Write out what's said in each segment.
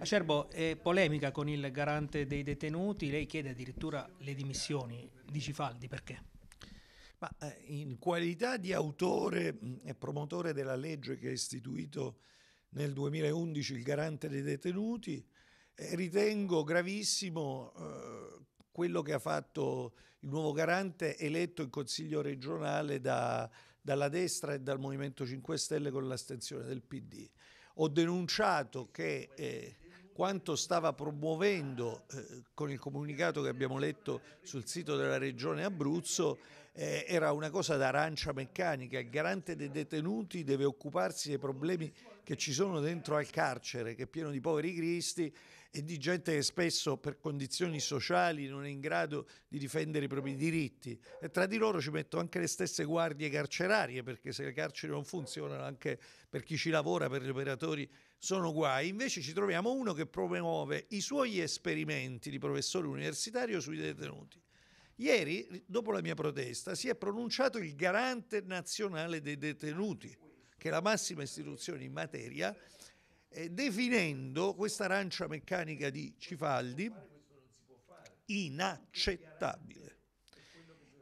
Acerbo, è polemica con il garante dei detenuti, lei chiede addirittura le dimissioni di Cifaldi, perché? Ma eh, in qualità di autore mm, e promotore della legge che ha istituito nel 2011 il garante dei detenuti, eh, ritengo gravissimo eh, quello che ha fatto il nuovo garante eletto in consiglio regionale da, dalla destra e dal Movimento 5 Stelle con l'astensione del PD. Ho denunciato che eh, quanto stava promuovendo eh, con il comunicato che abbiamo letto sul sito della Regione Abruzzo eh, era una cosa d'arancia meccanica, il garante dei detenuti deve occuparsi dei problemi che ci sono dentro al carcere, che è pieno di poveri cristi e di gente che spesso per condizioni sociali non è in grado di difendere i propri diritti. E tra di loro ci metto anche le stesse guardie carcerarie, perché se le carceri non funzionano anche per chi ci lavora, per gli operatori, sono guai. Invece ci troviamo uno che promuove i suoi esperimenti di professore universitario sui detenuti. Ieri, dopo la mia protesta, si è pronunciato il garante nazionale dei detenuti, che è la massima istituzione in materia, eh, definendo questa arancia meccanica di Cifaldi inaccettabile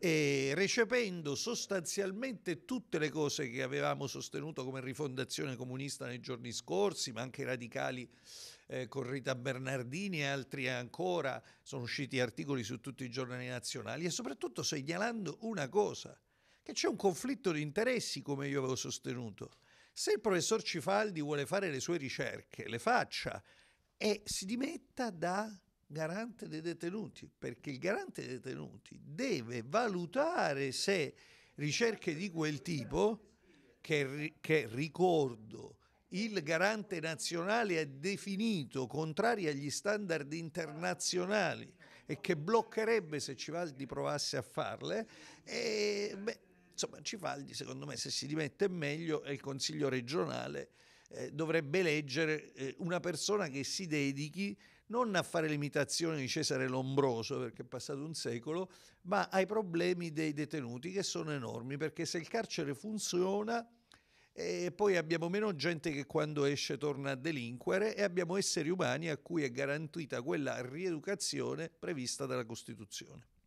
e recependo sostanzialmente tutte le cose che avevamo sostenuto come rifondazione comunista nei giorni scorsi, ma anche i radicali eh, con Rita Bernardini e altri ancora, sono usciti articoli su tutti i giornali nazionali e soprattutto segnalando una cosa, che c'è un conflitto di interessi come io avevo sostenuto. Se il professor Cifaldi vuole fare le sue ricerche, le faccia e si dimetta da garante dei detenuti, perché il garante dei detenuti deve valutare se ricerche di quel tipo, che, che ricordo il garante nazionale ha definito contrarie agli standard internazionali e che bloccherebbe se Civaldi provasse a farle, e, beh, insomma Civaldi secondo me se si dimette meglio e il Consiglio regionale eh, dovrebbe eleggere eh, una persona che si dedichi non a fare l'imitazione di Cesare Lombroso, perché è passato un secolo, ma ai problemi dei detenuti che sono enormi, perché se il carcere funziona... E poi abbiamo meno gente che quando esce torna a delinquere e abbiamo esseri umani a cui è garantita quella rieducazione prevista dalla Costituzione.